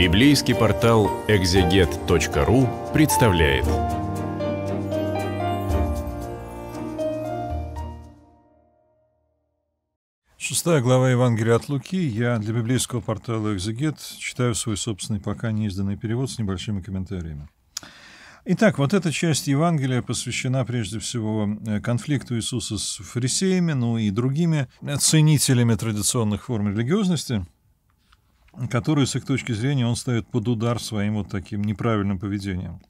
Библейский портал экзегет.ру представляет. Шестая глава Евангелия от Луки. Я для библейского портала «Экзегет» читаю свой собственный, пока не изданный перевод с небольшими комментариями. Итак, вот эта часть Евангелия посвящена прежде всего э, конфликту Иисуса с фарисеями, ну и другими ценителями традиционных форм религиозности – которую, с их точки зрения, он ставит под удар своим вот таким неправильным поведением.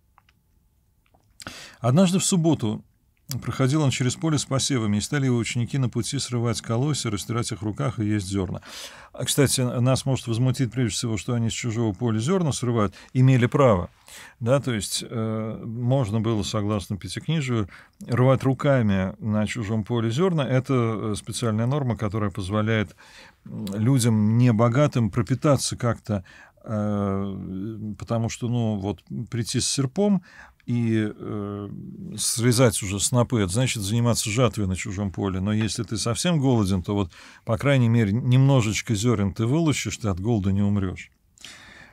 Однажды в субботу Проходил он через поле с посевами, и стали его ученики на пути срывать колосья, растирать их в руках и есть зерна. А, кстати, нас может возмутить прежде всего, что они с чужого поля зерна срывают, имели право. Да, то есть э, можно было, согласно Пятикнижию, рвать руками на чужом поле зерна. Это э, специальная норма, которая позволяет людям небогатым пропитаться как-то э, потому что, ну, вот прийти с серпом, и э, срезать уже снопы, это значит заниматься жатвой на чужом поле. Но если ты совсем голоден, то вот, по крайней мере, немножечко зерен ты вылущишь, ты от голода не умрешь.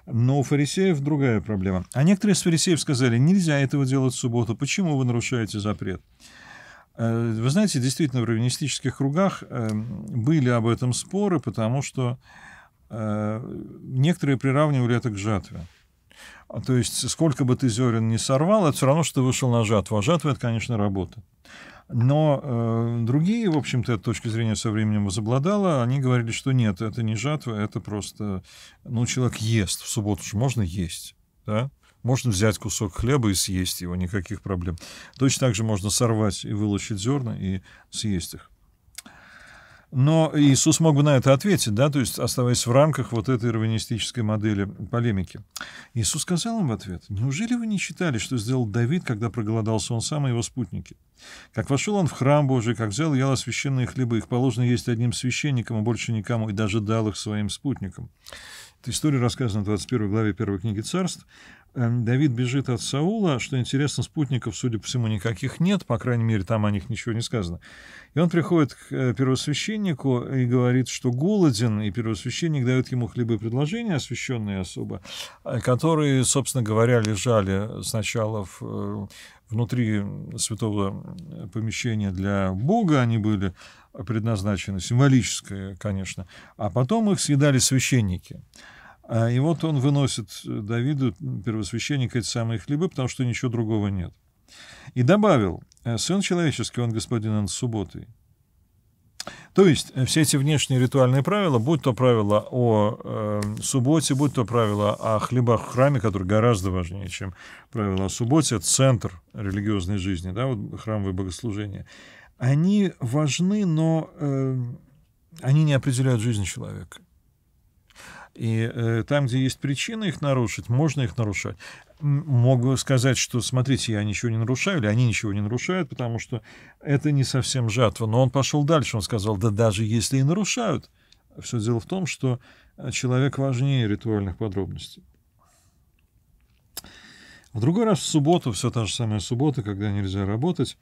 Но у фарисеев другая проблема. А некоторые из фарисеев сказали, нельзя этого делать в субботу, почему вы нарушаете запрет? Э, вы знаете, действительно, в раввинистических кругах э, были об этом споры, потому что э, некоторые приравнивали это к жатве. А, то есть сколько бы ты зерен не сорвал, это все равно, что ты вышел на жатву. А жатва — это, конечно, работа. Но э, другие, в общем-то, эта точка зрения со временем возобладала. Они говорили, что нет, это не жатва, это просто... Ну, человек ест. В субботу же можно есть, да? Можно взять кусок хлеба и съесть его, никаких проблем. Точно так же можно сорвать и вылочить зерна и съесть их. Но Иисус мог бы на это ответить, да, то есть оставаясь в рамках вот этой раввинистической модели полемики. Иисус сказал им в ответ, «Неужели вы не читали, что сделал Давид, когда проголодался он сам и его спутники? Как вошел он в храм Божий, как взял яла священные хлебы, их положено есть одним священником а больше никому, и даже дал их своим спутникам». Эта история рассказана в 21 главе первой книги царств. Эм, Давид бежит от Саула, что интересно, спутников, судя по всему, никаких нет, по крайней мере, там о них ничего не сказано. И он приходит к э, первосвященнику и говорит, что голоден, и первосвященник дает ему хлебы и предложения, освященные особо, э, которые, собственно говоря, лежали сначала в, э, внутри святого помещения для Бога, они были предназначены, символическое, конечно, а потом их съедали священники. А, и вот он выносит э, Давиду, первосвященника, эти самые хлебы, потому что ничего другого нет. И добавил, «Э, сын человеческий, он господин над субботой. То есть э, все эти внешние ритуальные правила, будь то правило о э, субботе, будь то правило о хлебах в храме, который гораздо важнее, чем правило о субботе, это центр религиозной жизни, да, вот храмовые богослужения, они важны, но э, они не определяют жизнь человека. И э, там, где есть причины их нарушить, можно их нарушать. Могу сказать, что, смотрите, я ничего не нарушаю, или они ничего не нарушают, потому что это не совсем жатва. Но он пошел дальше, он сказал, да даже если и нарушают, все дело в том, что э, человек важнее ритуальных подробностей. В другой раз в субботу, все та же самая суббота, когда нельзя работать,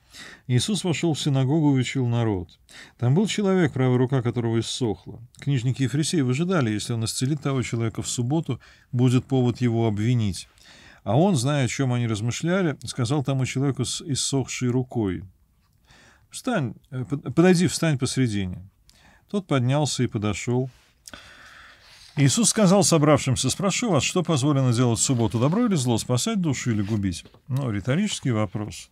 Иисус вошел в синагогу и учил народ. Там был человек, правая рука которого иссохла. Книжники и фарисеи выжидали, если он исцелит того человека в субботу, будет повод его обвинить. А он, зная, о чем они размышляли, сказал тому человеку с иссохшей рукой, «Встань, э, подойди, встань посредине». Тот поднялся и подошел, Иисус сказал собравшимся, спрошу вас, что позволено делать в субботу, добро или зло, спасать душу или губить? Ну, риторический вопрос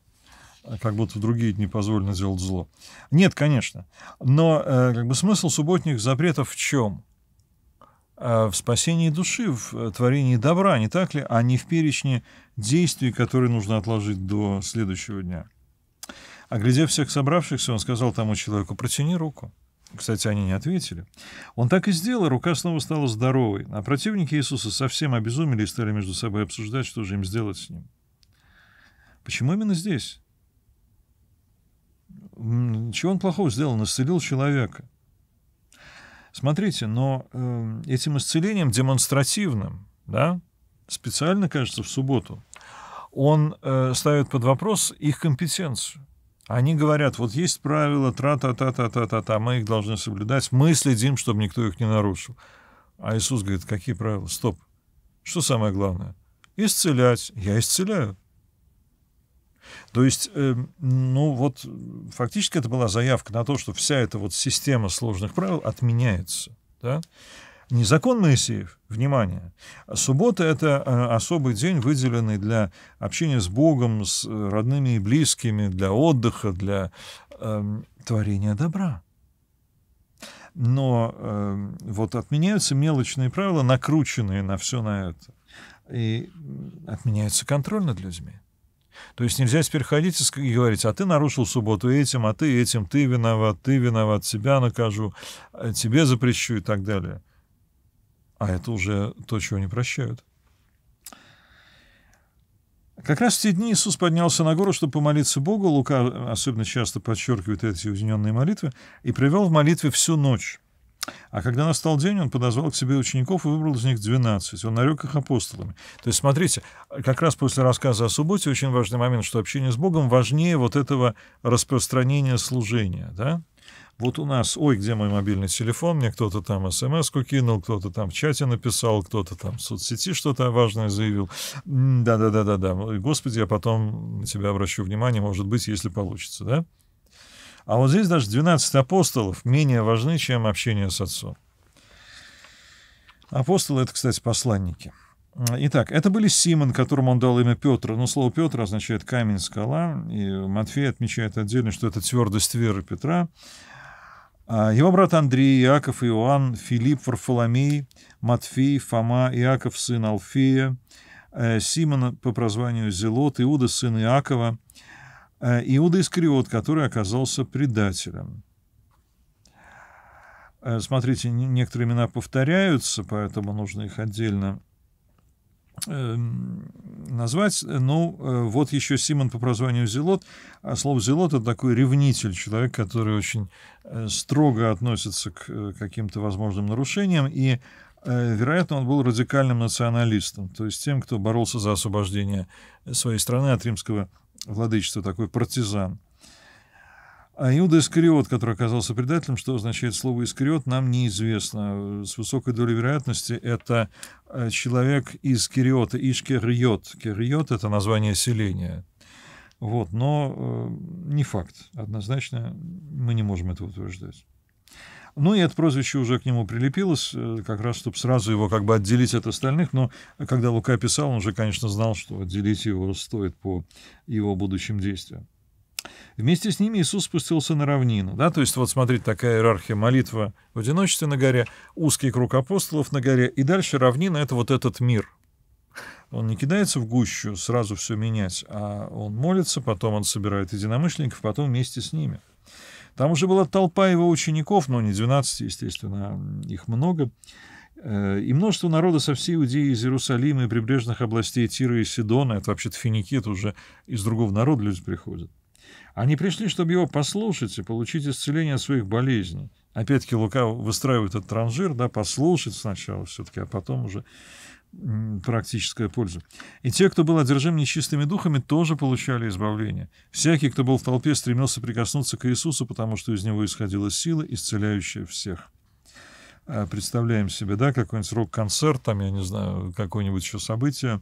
а как будто в другие дни позволено делать зло. Нет, конечно. Но э, как бы смысл субботних запретов в чем? Э, в спасении души, в э, творении добра, не так ли? А не в перечне действий, которые нужно отложить до следующего дня. Оглядев всех собравшихся, он сказал тому человеку, протяни руку. Кстати, они не ответили. Он так и сделал, рука снова стала здоровой, а противники Иисуса совсем обезумели и стали между собой обсуждать, что же им сделать с ним. Почему именно здесь? Чего он плохого сделал? Он исцелил человека. Смотрите, но э, этим исцелением демонстративным, да, специально, кажется, в субботу, он э, ставит под вопрос их компетенцию. Они говорят, вот есть правила, тра-та-та-та-та-та-та, мы их должны соблюдать, мы следим, чтобы никто их не нарушил. А Иисус говорит, какие правила? Стоп. Что самое главное? Исцелять. Я исцеляю. То есть, э, ну вот, фактически это была заявка на то, что вся эта вот система сложных правил отменяется. Да? Не закон Моисеев, внимание. Суббота — это э, особый день, выделенный для общения с Богом, с э, родными и близкими, для отдыха, для э, творения добра. Но э, вот отменяются мелочные правила, накрученные на все на это. И отменяется контроль над людьми. То есть нельзя теперь ходить и говорить, а ты нарушил субботу этим, а ты этим, ты виноват, ты виноват, тебя накажу, э, тебе запрещу и так далее. А это уже то, чего не прощают. Как раз в те дни Иисус поднялся на гору, чтобы помолиться Богу. Лука особенно часто подчеркивает эти уединенные молитвы. И провел в молитве всю ночь. А когда настал день, он подозвал к себе учеников и выбрал из них 12. Он нарек их апостолами. То есть, смотрите, как раз после рассказа о субботе очень важный момент, что общение с Богом важнее вот этого распространения служения. Да? Вот у нас, ой, где мой мобильный телефон, мне кто-то там смс кинул, кто-то там в чате написал, кто-то там в соцсети что-то важное заявил. Да-да-да-да-да, господи, я потом на тебя обращу внимание, может быть, если получится, да? А вот здесь даже 12 апостолов менее важны, чем общение с отцом. Апостолы — это, кстати, посланники. Итак, это были Симон, которому он дал имя Петр. Но ну, слово Петр означает камень, скала. И Матфей отмечает отдельно, что это твердость веры Петра. А, его брат Андрей, Иаков, Иоанн, Филипп, Варфоломей, Матфей, Фома, Иаков, сын Алфея, э, Симон по прозванию Зелот, Иуда, сын Иакова, э, Иуда Искриот, который оказался предателем. Э, смотрите, некоторые имена повторяются, поэтому нужно их отдельно Эм, назвать. Ну, э, вот еще Симон по прозванию Зелот. А слово Зелот — это такой ревнитель, человек, который очень э, строго относится к э, каким-то возможным нарушениям. И, вероятно, он был радикальным националистом, то есть тем, кто боролся за освобождение своей страны от римского владычества, такой партизан. А Иуда Искариот, который оказался предателем, что означает слово «искариот», нам неизвестно. Э, с высокой долей вероятности это э, человек из Кириота, Ишкериот. Кириот — это название селения. Вот, но э, не факт. Однозначно мы не можем этого утверждать. Ну и это прозвище уже к нему прилепилось, как раз, чтобы сразу его как бы отделить от остальных. Но когда Лука писал, он уже, конечно, знал, что отделить его стоит по его будущим действиям. Вместе с ними Иисус спустился на равнину. Да, то есть вот смотрите, такая иерархия молитва в одиночестве на горе, узкий круг апостолов на горе, и дальше равнина — это вот этот мир. Он не кидается в гущу сразу все менять, а он молится, потом он собирает единомышленников, потом вместе с ними. Там уже была толпа его учеников, но не 12, естественно, а, их много, э, и множество народа со всей Иудеи, из Иерусалима и прибрежных областей Тира и Сидона, это вообще-то финики, это уже из другого народа люди приходят. Они пришли, чтобы его послушать и получить исцеление от своих болезней. Опять-таки Лука выстраивает этот транжир, да, послушать сначала все-таки, а потом уже практическая польза. И те, кто был одержим нечистыми духами, тоже получали избавление. Всякий, кто был в толпе, стремился прикоснуться к Иисусу, потому что из него исходила сила, исцеляющая всех. А, представляем себе, да, какой-нибудь рок-концерт, там, я не знаю, какое-нибудь еще событие,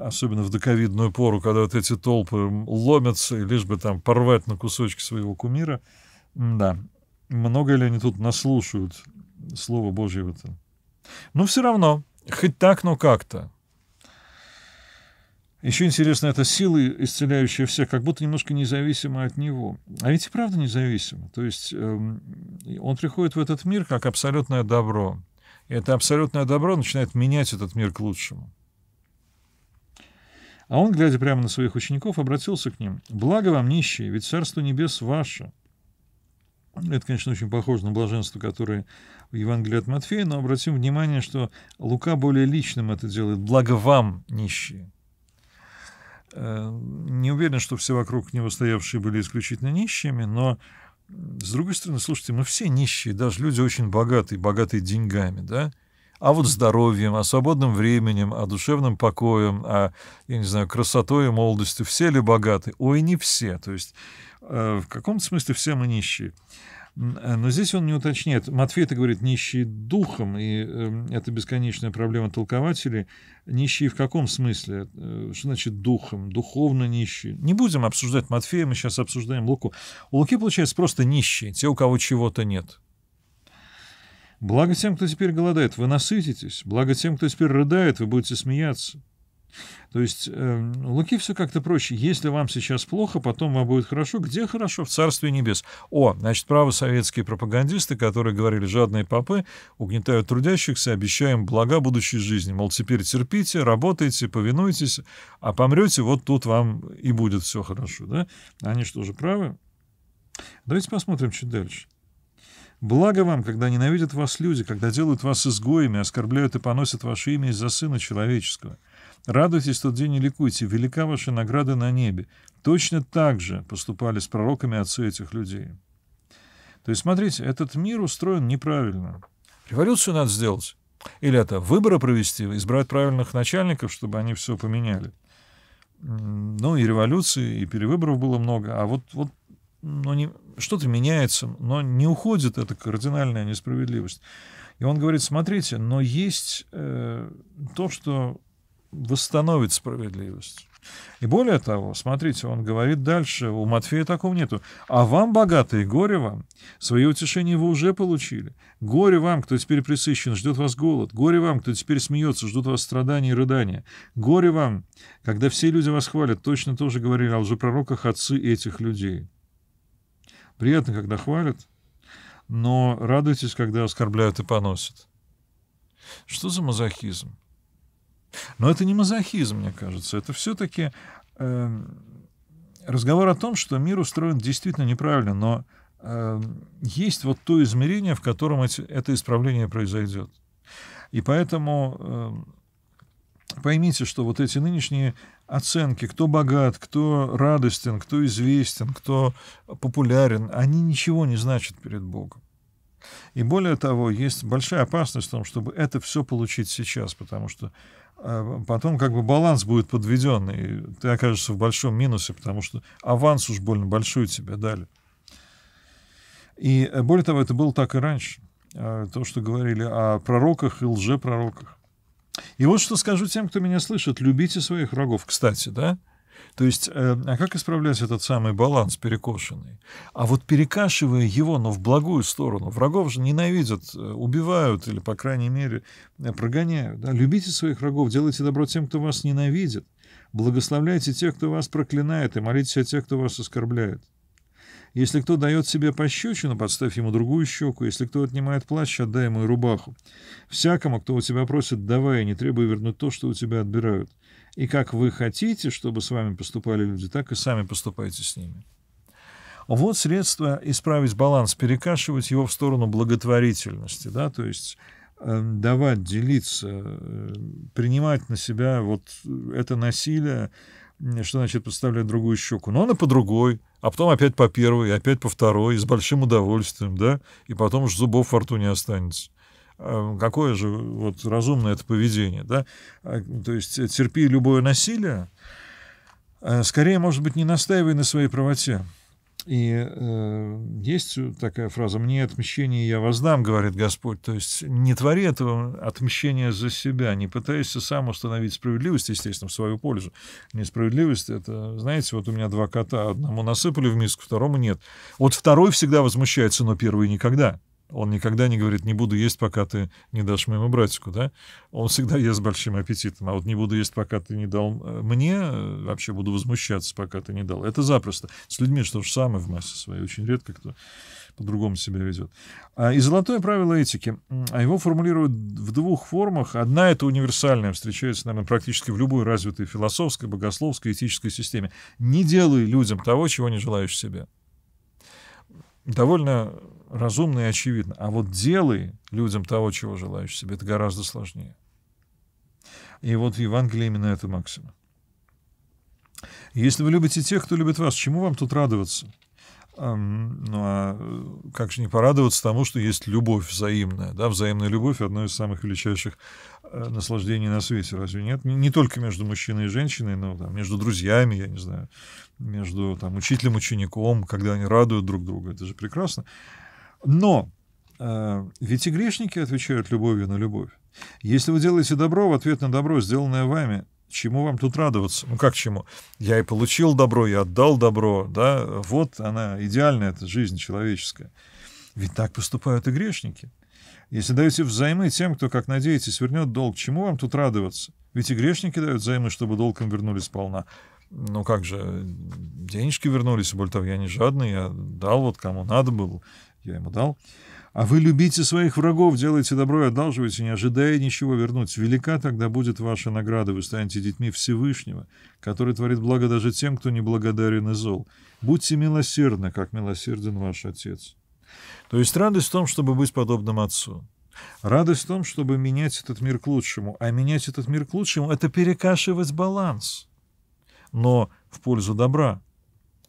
особенно в доковидную пору, когда вот эти толпы ломятся, и лишь бы там порвать на кусочки своего кумира. Да, много ли они тут наслушают Слова Божьего-то? Но ну, все равно, хоть так, но как-то. Еще интересно, это силы, исцеляющие всех, как будто немножко независимо от него. А ведь и правда независимо. То есть эм, он приходит в этот мир как абсолютное добро. И это абсолютное добро начинает менять этот мир к лучшему. А он, глядя прямо на своих учеников, обратился к ним. «Благо вам, нищие, ведь Царство Небес ваше». Это, конечно, очень похоже на блаженство, которое в Евангелии от Матфея, но обратим внимание, что Лука более личным это делает. «Благо вам, нищие». Э, не уверен, что все вокруг него стоявшие были исключительно нищими, но, с другой стороны, слушайте, мы все нищие, даже люди очень богатые, богатые деньгами, да, а вот здоровьем, о а свободным временем, о а душевным покоем, о, а, я не знаю, красотой и молодостью. Все ли богаты? Ой, не все. То есть э, в каком-то смысле все мы нищие. Э, но здесь он не уточняет. Матфей это говорит нищие духом, и эм, это бесконечная проблема толкователей. Нищие в каком смысле? Э, что значит духом? Духовно нищие. Не будем обсуждать Матфея, мы сейчас обсуждаем Луку. У Луки, получается, просто нищие, те, у кого чего-то нет. Благо тем, кто теперь голодает, вы насытитесь. Благо тем, кто теперь рыдает, вы будете смеяться. То есть э, Луки все как-то проще. Если вам сейчас плохо, потом вам будет хорошо. Где хорошо? В Царстве Небес. О, значит, правы советские пропагандисты, которые говорили, жадные попы угнетают трудящихся, обещаем блага будущей жизни. Мол, теперь терпите, работайте, повинуйтесь, а помрете, вот тут вам и будет все хорошо. Да? Они что же правы? Давайте посмотрим чуть дальше. Благо вам, когда ненавидят вас люди, когда делают вас изгоями, оскорбляют и поносят ваше имя из-за Сына Человеческого. Радуйтесь тот день и ликуйте, велика ваша награда на небе. Точно так же поступали с пророками отцы этих людей. То есть, смотрите, этот мир устроен неправильно. Революцию надо сделать. Или это выборы провести, избрать правильных начальников, чтобы они все поменяли. Ну, и революции, и перевыборов было много. А вот, вот ну, не, что-то меняется, но не уходит эта кардинальная несправедливость. И он говорит, смотрите, но есть э, то, что восстановит справедливость. И более того, смотрите, он говорит дальше, у Матфея такого нету. «А вам, богатые, горе вам, свое утешение вы уже получили. Горе вам, кто теперь присыщен, ждет вас голод. Горе вам, кто теперь смеется, ждут вас страдания и рыдания. Горе вам, когда все люди вас хвалят, точно тоже говорили о лжепророках отцы этих людей». Приятно, когда хвалят, но радуйтесь, когда оскорбляют и поносят. Что за мазохизм? Но это не мазохизм, мне кажется. Это все-таки э, эм, разговор о том, что мир устроен действительно неправильно, но э, есть вот то измерение, в котором эти, это исправление произойдет. И поэтому э, поймите, что вот эти нынешние оценки, кто богат, кто радостен, кто известен, кто популярен, они ничего не значат перед Богом. И более того, есть большая опасность в том, чтобы это все получить сейчас, потому что а, потом как бы баланс будет подведен, и ты окажешься в большом минусе, потому что аванс уж больно большой тебе дали. И э, более того, это было так и раньше. А, то, что говорили о пророках и лжепророках. И вот что скажу тем, кто меня слышит. Любите своих врагов, кстати, да? То есть, э, а как исправлять этот самый баланс перекошенный? А вот перекашивая его, но в благую сторону, врагов же ненавидят, э, убивают или, по крайней мере, э, прогоняют. Да? Любите своих врагов, делайте добро тем, кто вас ненавидит. Благословляйте тех, кто вас проклинает, и молитесь о тех, кто вас оскорбляет. Если кто дает себе пощечину, подставь ему другую щеку. Если кто отнимает плащ, отдай ему рубаху. Всякому, кто у тебя просит, давай, а не требуй вернуть то, что у тебя отбирают. И как вы хотите, чтобы с вами поступали люди, так и сами поступайте с ними. Вот средство исправить баланс, перекашивать его в сторону благотворительности, да, то есть э, давать, делиться, э, принимать на себя вот это насилие, что значит подставлять другую щеку. Но ну, она по другой, а потом опять по первой, опять по второй, с большим удовольствием, да, и потом уж зубов во рту не останется. А, какое же вот разумное это поведение, да? А, то есть э, терпи любое насилие, а, скорее, может быть, не настаивай на своей правоте, и э, есть такая фраза «мне отмщение я воздам», говорит Господь. То есть не твори этого отмщения за себя, не пытайся сам установить справедливость, естественно, в свою пользу. Несправедливость — это, знаете, вот у меня два кота, одному насыпали в миску, второму нет. Вот второй всегда возмущается, но первый никогда. Он никогда не говорит, не буду есть, пока ты не дашь моему братику, да? Он всегда ест с большим аппетитом, а вот не буду есть, пока ты не дал э, мне, э, вообще буду возмущаться, пока ты не дал. Это запросто. С людьми что же самое в массе своей, очень редко кто по-другому себя ведет. А, и золотое правило этики. А Его формулируют в двух формах. Одна — это универсальная, встречается, наверное, практически в любой развитой философской, богословской, этической системе. Не делай людям того, чего не желаешь себе. Довольно разумно и очевидно. А вот делай людям того, чего желаешь себе, это гораздо сложнее. И вот в Евангелии именно это максима. Если вы любите тех, кто любит вас, чему вам тут радоваться? Ну а э, как же не порадоваться тому, что есть любовь взаимная? Да, взаимная любовь — одно из самых величайших э, наслаждений на свете, разве нет? Не только между мужчиной и женщиной, но там, между друзьями, я не знаю, между там, учителем учеником, когда они радуют друг друга. Это же прекрасно. Но э, ведь и грешники отвечают любовью на любовь. Если вы делаете добро в ответ на добро, сделанное вами, чему вам тут радоваться? Ну как чему? Я и получил добро, я отдал добро, да, вот она, идеальная эта жизнь человеческая. Ведь так поступают и грешники. Если даете взаймы тем, кто, как надеетесь, вернет долг, чему вам тут радоваться? Ведь и грешники дают взаймы, чтобы долгом вернулись полна. Ну как же, денежки вернулись, более того, я не жадный, я дал вот кому надо было я ему дал. А вы любите своих врагов, делайте добро и одалживаете, не ожидая ничего вернуть. Велика тогда будет ваша награда, вы станете детьми Всевышнего, который творит благо даже тем, кто не благодарен и зол. Будьте милосердны, как милосерден ваш Отец. То есть радость в том, чтобы быть подобным Отцу. Радость в том, чтобы менять этот мир к лучшему. А менять этот мир к лучшему — это перекашивать баланс, но в пользу добра.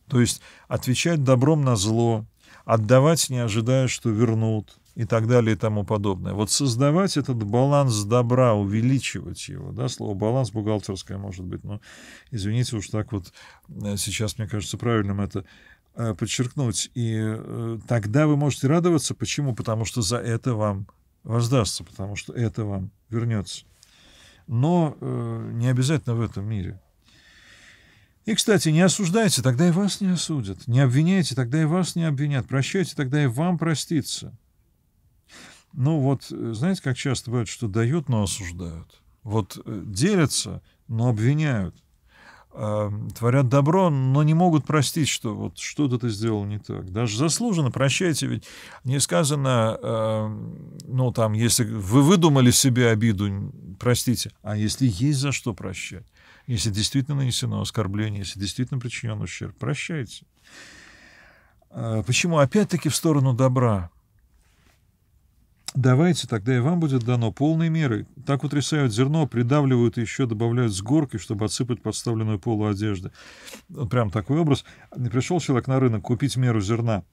То есть отвечать добром на зло, отдавать, не ожидая, что вернут и так далее и тому подобное. Вот создавать этот баланс добра, увеличивать его, да, слово баланс бухгалтерское может быть, но извините уж так вот э, сейчас мне кажется правильным это э, подчеркнуть. И э, тогда вы можете радоваться. Почему? Потому что за это вам воздастся, потому что это вам вернется. Но не обязательно в этом мире. И, кстати, не осуждайте, тогда и вас не осудят. Не обвиняйте, тогда и вас не обвинят. Прощайте, тогда и вам простится. Ну вот, э, знаете, как часто бывает, что дают, но осуждают. Вот э, делятся, но обвиняют. А, творят добро, но не могут простить, что вот что-то ты сделал не так. Даже заслуженно прощайте, ведь не сказано, а, ну там, если вы выдумали себе обиду, простите, а если есть за что прощать. Если действительно нанесено оскорбление, если действительно причинен ущерб, прощайте. А, почему? Опять-таки в сторону добра. Давайте, тогда и вам будет дано полной меры. Так утрясают зерно, придавливают и еще добавляют с горки, чтобы отсыпать подставленную полу одежды. Прям такой образ. Пришел человек на рынок купить меру зерна.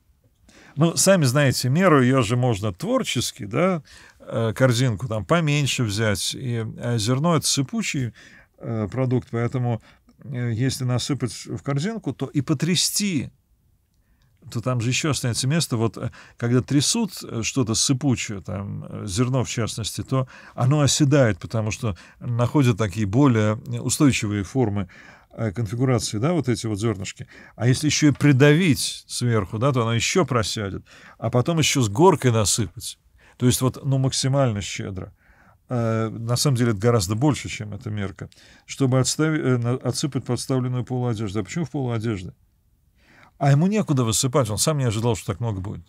Ну, сами знаете, меру ее же можно творчески, да, э, корзинку там поменьше взять. И а зерно это сыпучий Э, продукт. Поэтому э, если насыпать в корзинку, то и потрясти то там же еще останется место. Вот э, когда трясут что-то сыпучее, там зерно в частности, то оно оседает, потому что находят такие более устойчивые формы конфигурации, да, вот эти вот зернышки. А если еще и придавить сверху, да, то оно еще просядет. А потом еще с горкой насыпать. То есть вот, ну, максимально щедро. А, на самом деле это гораздо больше, чем эта мерка, чтобы отставить, э, отсыпать подставленную полу А почему в полу А ему некуда высыпать, он сам не ожидал, что так много будет.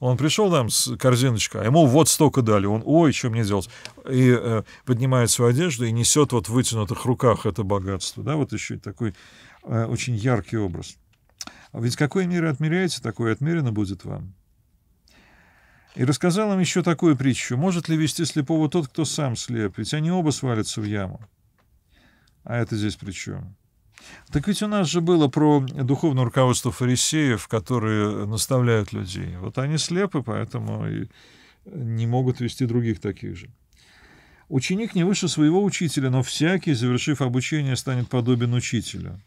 Он пришел там с корзиночкой, а ему вот столько дали. Он, ой, что мне делать? И э, поднимает свою одежду и несет вот в вытянутых руках это богатство. Да, вот еще такой э, очень яркий образ. А ведь какой мере отмеряете, такой отмерено будет вам. И рассказал им еще такую притчу. Может ли вести слепого тот, кто сам слеп? Ведь они оба свалятся в яму. А это здесь при чем? Так ведь у нас же было про духовное руководство фарисеев, которые наставляют людей. Вот они слепы, поэтому и не могут вести других таких же. Ученик не выше своего учителя, но всякий, завершив обучение, станет подобен учителю.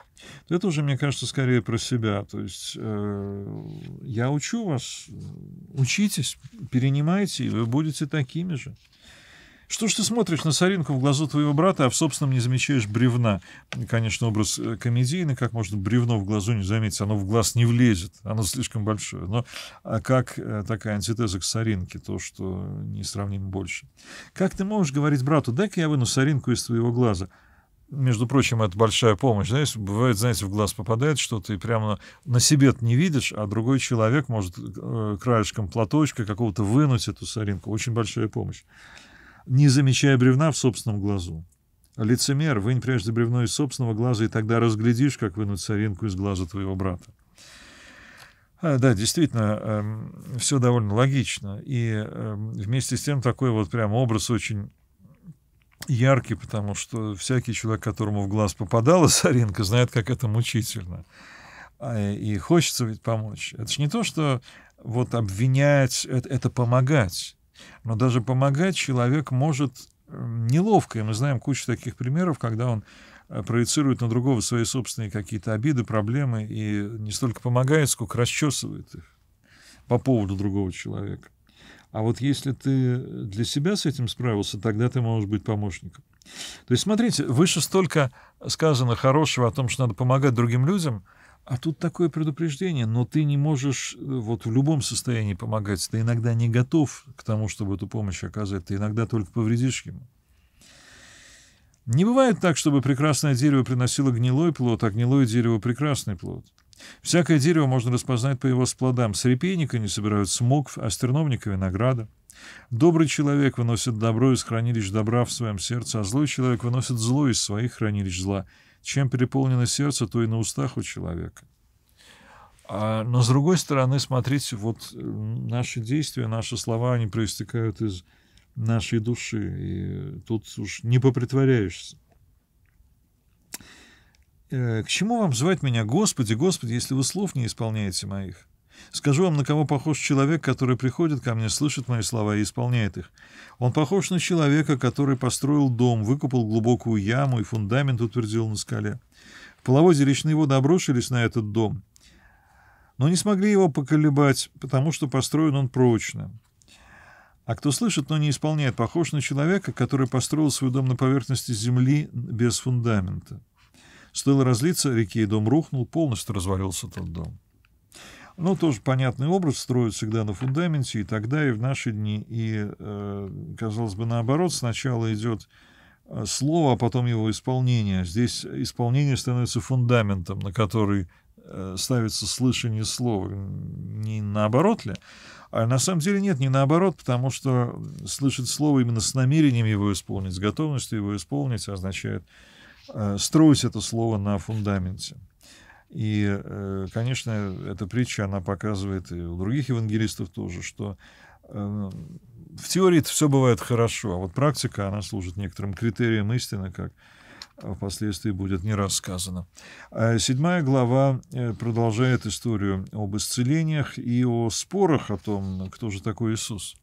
Это уже, мне кажется, скорее про себя. То есть э, я учу вас, э, учитесь, перенимайте, и вы будете такими же. Что ж ты смотришь на соринку в глазу твоего брата, а в собственном не замечаешь бревна? Конечно, образ э, комедийный, как можно бревно в глазу не заметить, оно в глаз не влезет, оно слишком большое. Но а как э, такая антитеза к соринке, то, что несравнимо больше. Как ты можешь говорить брату, дай-ка я выну соринку из твоего глаза? между прочим, это большая помощь. знаешь, бывает, знаете, в глаз попадает что-то, и прямо на, себе ты не видишь, а другой человек может э, краешком платочка какого-то вынуть эту соринку. Очень большая помощь не замечая бревна в собственном глазу. Лицемер, вынь прежде бревно из собственного глаза, и тогда разглядишь, как вынуть соринку из глаза твоего брата. А, да, действительно, эм, все довольно логично. И эм, вместе с тем такой вот прям образ очень яркий, потому что всякий человек, которому в глаз попадала соринка, знает, как это мучительно. А, и хочется ведь помочь. Это же не то, что вот обвинять, это помогать. Но даже помогать человек может эм, неловко. И мы знаем кучу таких примеров, когда он э, проецирует на другого свои собственные какие-то обиды, проблемы и не столько помогает, сколько расчесывает их по поводу другого человека. А вот если ты для себя с этим справился, тогда ты можешь быть помощником. То есть, смотрите, выше столько сказано хорошего о том, что надо помогать другим людям – а тут такое предупреждение, но ты не можешь э, вот в любом состоянии помогать. Ты иногда не готов к тому, чтобы эту помощь оказать. Ты иногда только повредишь ему. Не бывает так, чтобы прекрасное дерево приносило гнилой плод, а гнилое дерево — прекрасный плод. Всякое дерево можно распознать по его сплодам. С репейника не собирают смокв, а с терновника — винограда. Добрый человек выносит добро из хранилищ добра в своем сердце, а злой человек выносит зло из своих хранилищ зла — чем переполнено сердце, то и на устах у человека. А, но, с другой стороны, смотрите, вот э, наши действия, наши слова, они проистекают из нашей души. И тут уж не попритворяешься. Э, к чему вам звать меня, Господи, Господи, если вы слов не исполняете моих? Скажу вам, на кого похож человек, который приходит ко мне, слышит мои слова и исполняет их. Он похож на человека, который построил дом, выкупал глубокую яму и фундамент утвердил на скале. В половоде речные воды обрушились на этот дом, но не смогли его поколебать, потому что построен он прочно. А кто слышит, но не исполняет, похож на человека, который построил свой дом на поверхности земли без фундамента. Стоило разлиться реке, и дом рухнул, полностью развалился тот дом. Ну тоже понятный образ строят всегда на фундаменте, и тогда, и в наши дни. И, э, казалось бы, наоборот, сначала идет э, слово, а потом его исполнение. Здесь исполнение становится фундаментом, на который э, ставится слышание слова. Не наоборот ли? А на самом деле нет, не наоборот, потому что слышать слово именно с намерением его исполнить, с готовностью его исполнить означает строить это слово на фундаменте. И, э, конечно, эта притча, она показывает и у других евангелистов тоже, что эм, в теории все бывает хорошо, а вот практика, она служит некоторым критериям истины, как э, впоследствии будет не рассказано. А седьмая глава э, продолжает историю об исцелениях и о спорах о том, кто же такой Иисус.